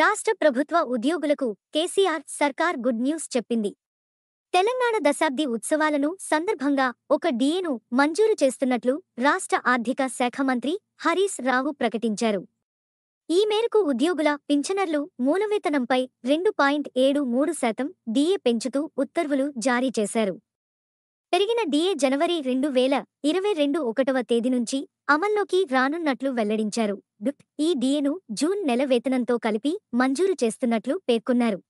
రాష్ట్ర ప్రభుత్వ ఉద్యోగులకు కేసీఆర్ సర్కార్ గుడ్ న్యూస్ చెప్పింది తెలంగాణ దశాబ్ది ఉత్సవాలను సందర్భంగా ఒక డిఏను మంజూరు చేస్తున్నట్లు రాష్ట్ర ఆర్థిక శాఖ మంత్రి హరీష్ రావు ప్రకటించారు ఈ మేరకు ఉద్యోగుల పింఛనర్లు మూలవేతనంపై రెండు పాయింట్ ఏడు మూడు శాతం డిఏ పెంచుతూ ఉత్తర్వులు జారీ చేశారు పెరిగిన డిఏ జనవరి రెండు వేల ఇరవై రెండు ఒకటవ తేదీ నుంచి అమల్లోకి రానున్నట్లు వెల్లడించారు ఈ డిఏను జూన్ నెల వేతనంతో కలిపి మంజూరు చేస్తున్నట్లు పేర్కొన్నారు